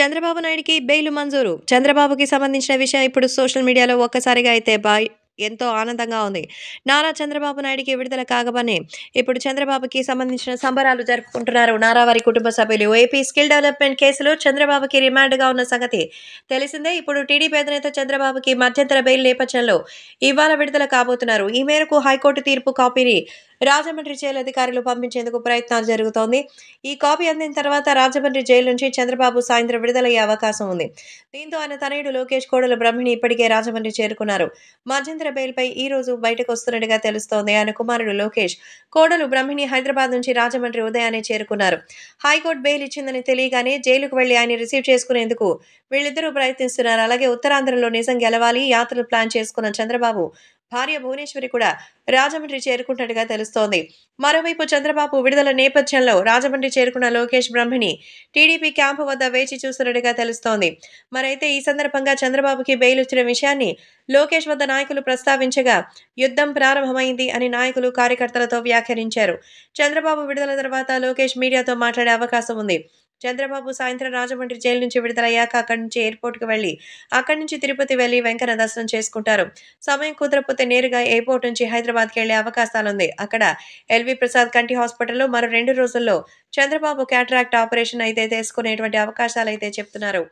చంద్రబాబు నాయుడికి బెయిల్ మంజూరు చంద్రబాబుకి సంబంధించిన విషయం ఇప్పుడు సోషల్ మీడియాలో ఒక్కసారిగా అయితే బాయ్ ఎంతో ఆనందంగా ఉంది నారా చంద్రబాబు నాయుడికి విడుదల కాగానే ఇప్పుడు చంద్రబాబుకి సంబంధించిన సంబరాలు జరుపుకుంటున్నారు నారా వారి కుటుంబ సభ్యులు ఏపీ స్కిల్ డెవలప్మెంట్ కేసులో చంద్రబాబుకి రిమాండ్గా ఉన్న సంగతి తెలిసిందే ఇప్పుడు టీడీపీ అధినేత చంద్రబాబుకి మధ్యంతర బెయిల్ నేపథ్యంలో ఇవాళ విడుదల కాబోతున్నారు ఈ మేరకు హైకోర్టు తీర్పు కాపీని రాజమండ్రి జైలు అధికారులు పంపించేందుకు ప్రయత్నాలు జరుగుతోంది ఈ కాపీ అందిన తర్వాత రాజమండ్రి జైలు నుంచి చంద్రబాబు సాయంత్రం విడుదలయ్యే అవకాశం ఉంది దీంతో ఆయన తనయుడు లోకేష్ కోడలు బ్రహ్మిణి ఇప్పటికే రాజమండ్రి చేరుకున్నారు మధ్యంతర తదితర బెయిల్పై ఈ రోజు బయటకు వస్తున్నట్టుగా తెలుస్తోంది ఆయన కుమారుడు లోకేష్ కోడలు బ్రహ్మిణి హైదరాబాద్ నుంచి రాజమండ్రి ఉదయాన్నే చేరుకున్నారు హైకోర్టు బెయిల్ ఇచ్చిందని తెలియగానే జైలుకు వెళ్లి ఆయన రిసీవ్ చేసుకునేందుకు వీళ్ళిద్దరూ ప్రయత్నిస్తున్నారు అలాగే ఉత్తరాంధ్రలో నిజం గెలవాలి యాత్రలు ప్లాన్ చేసుకున్న చంద్రబాబు భార్య భువనేశ్వరి కూడా రాజమండ్రి చేరుకుంటున్నట్టుగా తెలుస్తోంది మరోవైపు చంద్రబాబు విడుదల నేపథ్యంలో రాజమండ్రి చేరుకున్న లోకేష్ బ్రహ్మిణి టీడీపీ క్యాంపు వద్ద వేచి చూస్తున్నట్టుగా తెలుస్తోంది మరైతే ఈ సందర్భంగా చంద్రబాబుకి బెయిల్ ఇచ్చిన విషయాన్ని లోకేష్ వద్ద నాయకులు ప్రస్తావించగా యుద్ధం ప్రారంభమైంది అని నాయకులు కార్యకర్తలతో వ్యాఖ్యానించారు చంద్రబాబు విడుదల తర్వాత లోకేష్ మీడియాతో మాట్లాడే అవకాశం ఉంది చంద్రబాబు సాయంత్రం రాజమండ్రి జైలు నుంచి విడుదలయ్యాక అక్కడి నుంచి ఎయిర్పోర్ట్ కు వెళ్లి అక్కడి నుంచి తిరుపతి వెళ్లి వెంకన్న దర్శనం చేసుకుంటారు సమయం కుదరపోతే నేరుగా ఎయిర్పోర్ట్ నుంచి హైదరాబాద్కి వెళ్లే అవకాశాలుంది అక్కడ ఎల్వి ప్రసాద్ కంటి హాస్పిటల్లో మరో రెండు రోజుల్లో చంద్రబాబు క్యాటరాక్ట్ ఆపరేషన్ అయితే తీసుకునేటువంటి అవకాశాలు అయితే చెప్తున్నారు